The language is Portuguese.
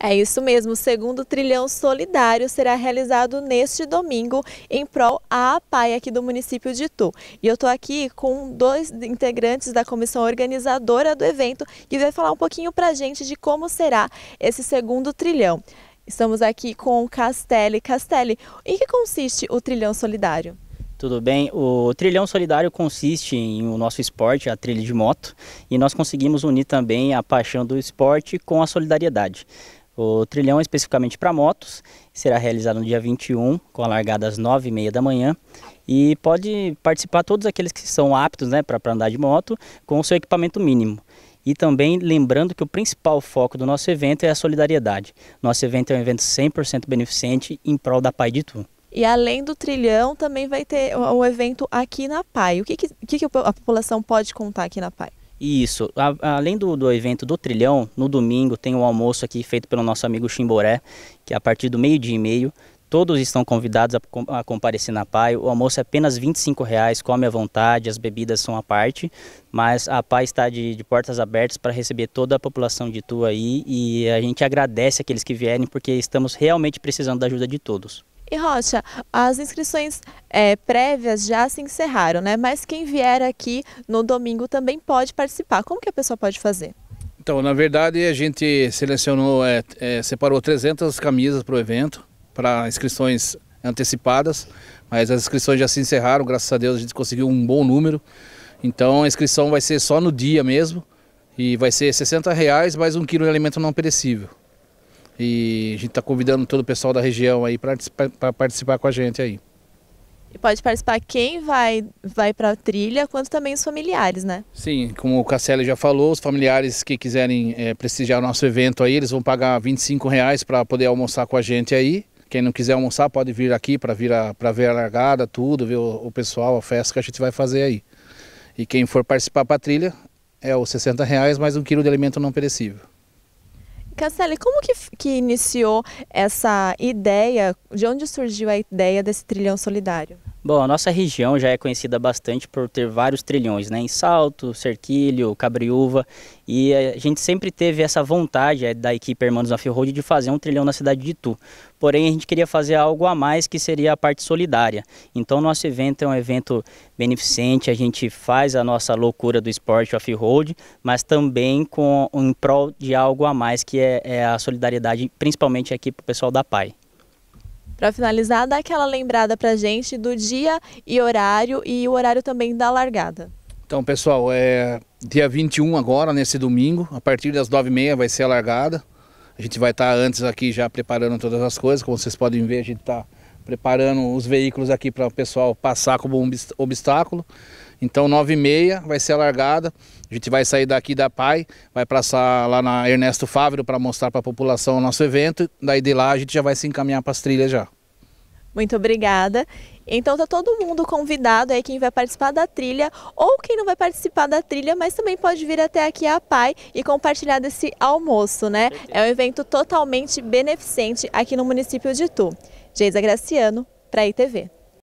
É isso mesmo, o segundo trilhão solidário será realizado neste domingo em prol à APAI aqui do município de Itu. E eu estou aqui com dois integrantes da comissão organizadora do evento que vai falar um pouquinho para a gente de como será esse segundo trilhão. Estamos aqui com Castelli. Castelli, em que consiste o trilhão solidário? Tudo bem? O Trilhão Solidário consiste em o nosso esporte, a trilha de moto, e nós conseguimos unir também a paixão do esporte com a solidariedade. O trilhão é especificamente para motos, será realizado no dia 21, com a largada às 9h30 da manhã. E pode participar todos aqueles que são aptos né, para andar de moto com o seu equipamento mínimo. E também lembrando que o principal foco do nosso evento é a solidariedade. Nosso evento é um evento 100% beneficente em prol da Pai de Tu. E além do trilhão, também vai ter o evento aqui na PAI. O que, que, que a população pode contar aqui na PAI? Isso. A, além do, do evento do Trilhão, no domingo tem um almoço aqui feito pelo nosso amigo Chimboré, que é a partir do meio-dia e meio Todos estão convidados a, comparecer na PAI. O almoço é apenas R$ 25,00, come à vontade, as bebidas são à parte, mas a PAI está de, de portas abertas para receber toda a população de Tu aí e a gente agradece aqueles que vierem porque estamos realmente precisando da ajuda de todos. E Rocha, as inscrições é, prévias já se encerraram, né? Mas quem vier aqui no domingo também pode participar. Como que a pessoa pode fazer? Então, na verdade, a gente selecionou, é, é, separou 300 camisas para o evento, para inscrições antecipadas, mas as inscrições já se encerraram, graças a Deus a gente conseguiu um bom número. Então, a inscrição vai ser só no dia mesmo e vai ser 60 reais mais um quilo de alimento não perecível. E a gente está convidando todo o pessoal da região aí para participar, participar com a gente aí. E pode participar quem vai, vai para a trilha, quanto também os familiares, né? Sim, como o Casselli já falou, os familiares que quiserem é, prestigiar o nosso evento aí, eles vão pagar R$ 25,00 para poder almoçar com a gente aí. Quem não quiser almoçar pode vir aqui para vir para ver a largada, tudo, ver o, o, pessoal, a festa que a gente vai fazer aí. E quem for participar para a trilha é os 60 mais um quilo de alimento não perecível. Cancele, como que, que iniciou essa ideia? De onde surgiu a ideia desse trilhão solidário? Bom, a nossa região já é conhecida bastante por ter vários trilhões, né? Em Salto, Cerquilho, Cabriúva. E a gente sempre teve essa vontade é, da equipe Hermanos Off Road de fazer um trilhão na cidade de Itu. Porém, a gente queria fazer algo a mais que seria a parte solidária. Então, nosso evento é um evento beneficente, a gente faz a nossa loucura do esporte off-road, mas também com, em prol de algo a mais que é, é a solidariedade, principalmente aqui para o pessoal da PAI. Para finalizar, dá aquela lembrada para gente do dia e horário e o horário também da largada. Então, pessoal, é dia 21 agora, nesse domingo, a partir das 9h30 vai ser a largada. A gente vai estar tá antes aqui já preparando todas as coisas, como vocês podem ver, a gente está preparando os veículos aqui para o pessoal passar como um obstáculo. Então, 9 e meia vai ser a largada. A gente vai sair daqui da PAI, vai passar lá na Ernesto Fávero para mostrar para a população o nosso evento. Daí de lá a gente já vai se encaminhar para as trilhas já. Muito obrigada. Então tá todo mundo convidado aí, quem vai participar da trilha ou quem não vai participar da trilha, mas também pode vir até aqui a PAI e compartilhar desse almoço, né? É um evento totalmente beneficente aqui no município de Itu. Geisa Graciano, para a ITV.